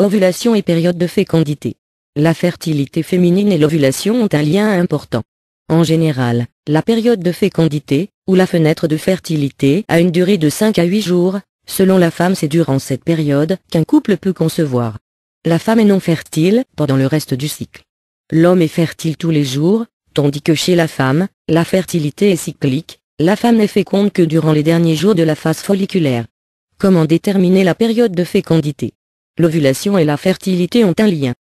Ovulation et période de fécondité. La fertilité féminine et l'ovulation ont un lien important. En général, la période de fécondité, ou la fenêtre de fertilité, a une durée de 5 à 8 jours. Selon la femme, c'est durant cette période qu'un couple peut concevoir. La femme est non fertile pendant le reste du cycle. L'homme est fertile tous les jours, tandis que chez la femme, la fertilité est cyclique, la femme n'est féconde que durant les derniers jours de la phase folliculaire. Comment déterminer la période de fécondité l'ovulation et la fertilité ont un lien.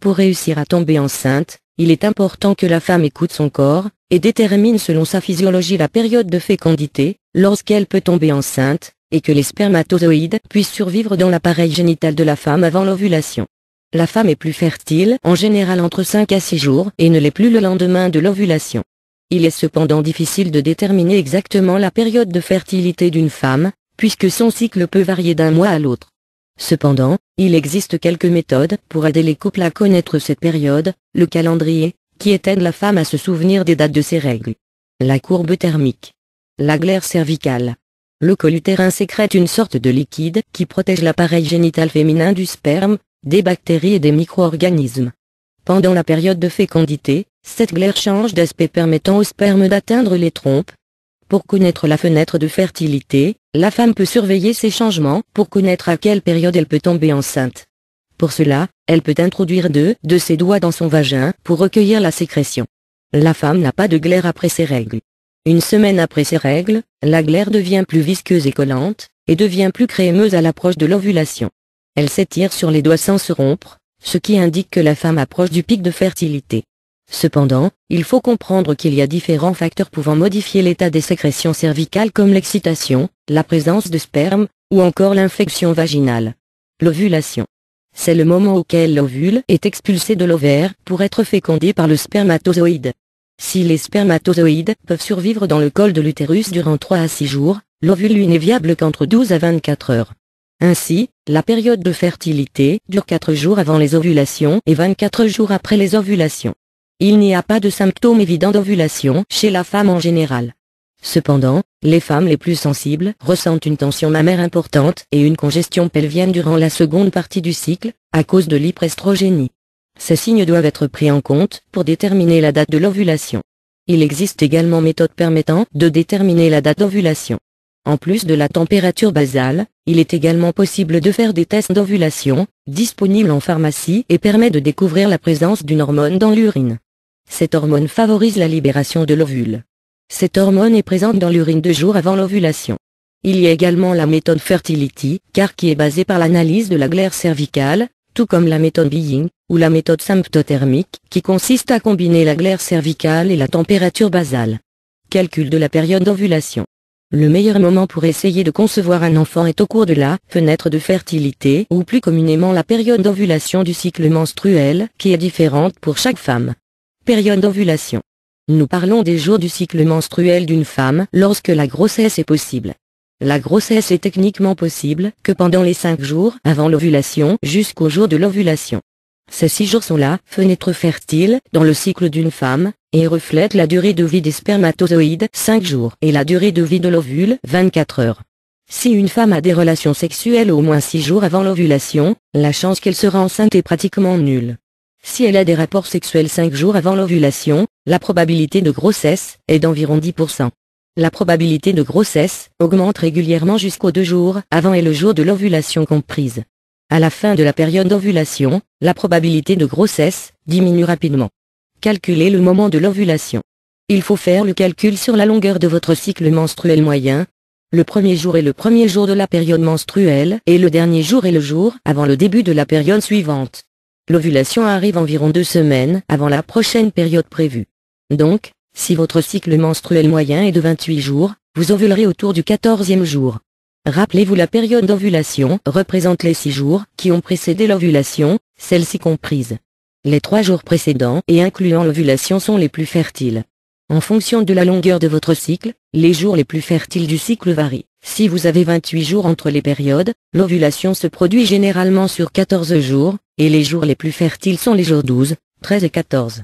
Pour réussir à tomber enceinte, il est important que la femme écoute son corps, et détermine selon sa physiologie la période de fécondité, lorsqu'elle peut tomber enceinte, et que les spermatozoïdes puissent survivre dans l'appareil génital de la femme avant l'ovulation. La femme est plus fertile en général entre 5 à 6 jours et ne l'est plus le lendemain de l'ovulation. Il est cependant difficile de déterminer exactement la période de fertilité d'une femme, puisque son cycle peut varier d'un mois à l'autre. Cependant, il existe quelques méthodes pour aider les couples à connaître cette période, le calendrier, qui aide la femme à se souvenir des dates de ses règles. La courbe thermique. La glaire cervicale. Le col utérin sécrète une sorte de liquide qui protège l'appareil génital féminin du sperme, des bactéries et des micro-organismes. Pendant la période de fécondité, cette glaire change d'aspect permettant au sperme d'atteindre les trompes, pour connaître la fenêtre de fertilité, la femme peut surveiller ses changements pour connaître à quelle période elle peut tomber enceinte. Pour cela, elle peut introduire deux de ses doigts dans son vagin pour recueillir la sécrétion. La femme n'a pas de glaire après ses règles. Une semaine après ses règles, la glaire devient plus visqueuse et collante, et devient plus crémeuse à l'approche de l'ovulation. Elle s'étire sur les doigts sans se rompre, ce qui indique que la femme approche du pic de fertilité. Cependant, il faut comprendre qu'il y a différents facteurs pouvant modifier l'état des sécrétions cervicales comme l'excitation, la présence de sperme, ou encore l'infection vaginale. L'ovulation. C'est le moment auquel l'ovule est expulsé de l'ovaire pour être fécondé par le spermatozoïde. Si les spermatozoïdes peuvent survivre dans le col de l'utérus durant 3 à 6 jours, l'ovule n'est viable qu'entre 12 à 24 heures. Ainsi, la période de fertilité dure 4 jours avant les ovulations et 24 jours après les ovulations. Il n'y a pas de symptômes évidents d'ovulation chez la femme en général. Cependant, les femmes les plus sensibles ressentent une tension mammaire importante et une congestion pelvienne durant la seconde partie du cycle, à cause de l'hyperestrogénie. Ces signes doivent être pris en compte pour déterminer la date de l'ovulation. Il existe également méthodes permettant de déterminer la date d'ovulation. En plus de la température basale, il est également possible de faire des tests d'ovulation, disponibles en pharmacie et permet de découvrir la présence d'une hormone dans l'urine. Cette hormone favorise la libération de l'ovule. Cette hormone est présente dans l'urine deux jours avant l'ovulation. Il y a également la méthode Fertility, car qui est basée par l'analyse de la glaire cervicale, tout comme la méthode Being, ou la méthode symptothermique, qui consiste à combiner la glaire cervicale et la température basale. Calcul de la période d'ovulation. Le meilleur moment pour essayer de concevoir un enfant est au cours de la fenêtre de fertilité ou plus communément la période d'ovulation du cycle menstruel qui est différente pour chaque femme période d'ovulation. Nous parlons des jours du cycle menstruel d'une femme lorsque la grossesse est possible. La grossesse est techniquement possible que pendant les 5 jours avant l'ovulation jusqu'au jour de l'ovulation. Ces 6 jours sont la fenêtre fertile dans le cycle d'une femme et reflètent la durée de vie des spermatozoïdes 5 jours et la durée de vie de l'ovule 24 heures. Si une femme a des relations sexuelles au moins 6 jours avant l'ovulation, la chance qu'elle sera enceinte est pratiquement nulle. Si elle a des rapports sexuels 5 jours avant l'ovulation, la probabilité de grossesse est d'environ 10%. La probabilité de grossesse augmente régulièrement jusqu'aux 2 jours avant et le jour de l'ovulation comprise. À la fin de la période d'ovulation, la probabilité de grossesse diminue rapidement. Calculez le moment de l'ovulation. Il faut faire le calcul sur la longueur de votre cycle menstruel moyen. Le premier jour est le premier jour de la période menstruelle et le dernier jour est le jour avant le début de la période suivante. L'ovulation arrive environ deux semaines avant la prochaine période prévue. Donc, si votre cycle menstruel moyen est de 28 jours, vous ovulerez autour du 14e jour. Rappelez-vous la période d'ovulation représente les 6 jours qui ont précédé l'ovulation, celle-ci comprise. Les 3 jours précédents et incluant l'ovulation sont les plus fertiles. En fonction de la longueur de votre cycle, les jours les plus fertiles du cycle varient. Si vous avez 28 jours entre les périodes, l'ovulation se produit généralement sur 14 jours, et les jours les plus fertiles sont les jours 12, 13 et 14.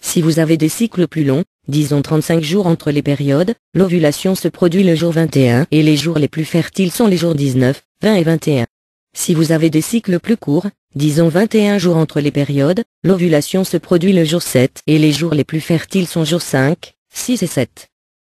Si vous avez des cycles plus longs, disons 35 jours entre les périodes, l'ovulation se produit le jour 21 et les jours les plus fertiles sont les jours 19, 20 et 21. Si vous avez des cycles plus courts, disons 21 jours entre les périodes, l'ovulation se produit le jour 7 et les jours les plus fertiles sont jours 5, 6 et 7.